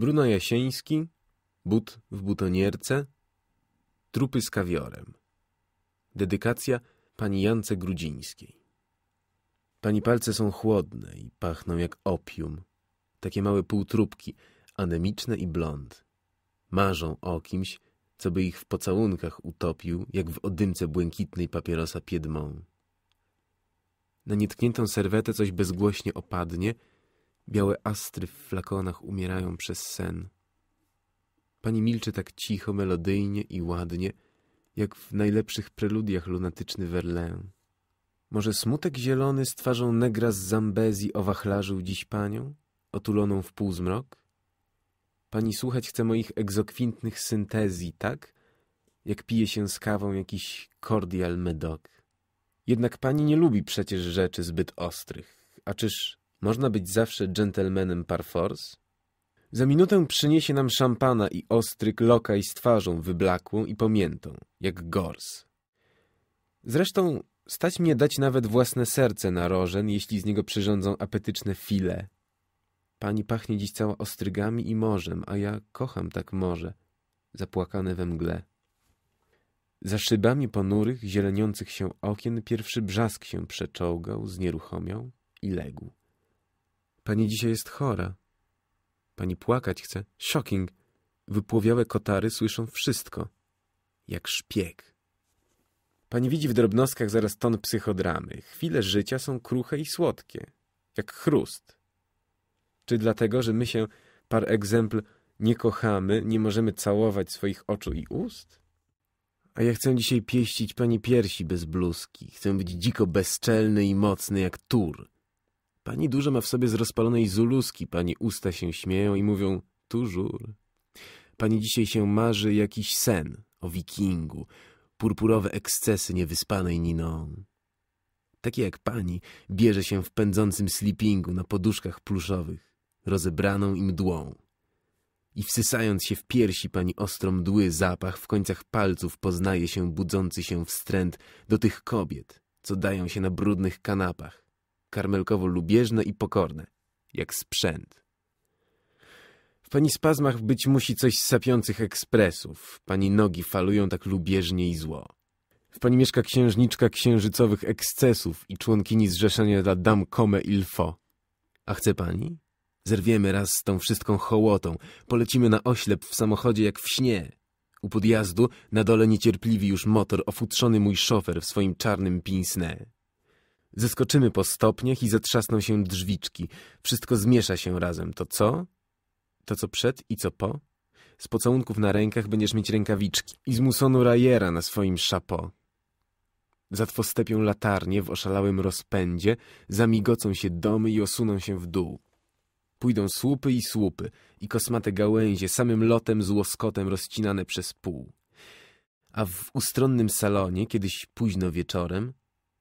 Bruno Jasieński, but w butonierce, trupy z kawiorem. Dedykacja pani Jance Grudzińskiej. Pani palce są chłodne i pachną jak opium. Takie małe półtrupki, anemiczne i blond. Marzą o kimś, co by ich w pocałunkach utopił, jak w odymce błękitnej papierosa piedmą. Na nietkniętą serwetę coś bezgłośnie opadnie – Białe astry w flakonach umierają przez sen. Pani milczy tak cicho, melodyjnie i ładnie, jak w najlepszych preludiach lunatyczny Verlaine. Może smutek zielony z twarzą negra z Zambezi owachlarzył dziś panią, otuloną w półzmrok? Pani słuchać chce moich egzokwintnych syntezji, tak? Jak pije się z kawą jakiś cordial medoc. Jednak pani nie lubi przecież rzeczy zbyt ostrych, a czyż można być zawsze gentlemanem par force? Za minutę przyniesie nam szampana i ostryk lokaj z twarzą wyblakłą i pomiętą, jak gors. Zresztą stać mnie dać nawet własne serce na rożen, jeśli z niego przyrządzą apetyczne file. Pani pachnie dziś cała ostrygami i morzem, a ja kocham tak morze, zapłakane we mgle. Za szybami ponurych, zieleniących się okien pierwszy brzask się przeczołgał, znieruchomiał i legł. Pani dzisiaj jest chora. Pani płakać chce. Shocking. Wypłowiałe kotary słyszą wszystko. Jak szpieg. Pani widzi w drobnostkach zaraz ton psychodramy. Chwile życia są kruche i słodkie. Jak chrust. Czy dlatego, że my się par egzempl nie kochamy, nie możemy całować swoich oczu i ust? A ja chcę dzisiaj pieścić pani piersi bez bluzki. Chcę być dziko bezczelny i mocny jak tur. Pani dużo ma w sobie z rozpalonej zuluski. Pani usta się śmieją i mówią tużur. Pani dzisiaj się marzy jakiś sen o wikingu, purpurowe ekscesy niewyspanej Niną. Takie jak pani bierze się w pędzącym sleepingu na poduszkach pluszowych, rozebraną i mdłą. I wsysając się w piersi pani ostro mdły zapach, w końcach palców poznaje się budzący się wstręt do tych kobiet, co dają się na brudnych kanapach karmelkowo lubieżne i pokorne, jak sprzęt. W pani spazmach być musi coś z sapiących ekspresów, pani nogi falują tak lubieżnie i zło. W pani mieszka księżniczka księżycowych ekscesów i członkini zrzeszenia dla dam comme il faut. A chce pani? Zerwiemy raz z tą wszystką hołotą, polecimy na oślep w samochodzie jak w śnie. U podjazdu na dole niecierpliwi już motor, ofutrzony mój szofer w swoim czarnym pinsne. Zeskoczymy po stopniach i zatrzasną się drzwiczki. Wszystko zmiesza się razem. To co? To co przed i co po? Z pocałunków na rękach będziesz mieć rękawiczki. I zmusonu rajera na swoim szapo. Zatwostepią latarnie w oszalałym rozpędzie, zamigocą się domy i osuną się w dół. Pójdą słupy i słupy i kosmate gałęzie samym lotem z łoskotem rozcinane przez pół. A w ustronnym salonie, kiedyś późno wieczorem,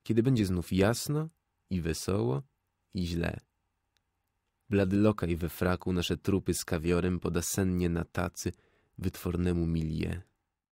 kiedy będzie znów jasno i wesoło i źle. Blady lokaj we fraku nasze trupy z kawiorem poda sennie na tacy wytwornemu milie.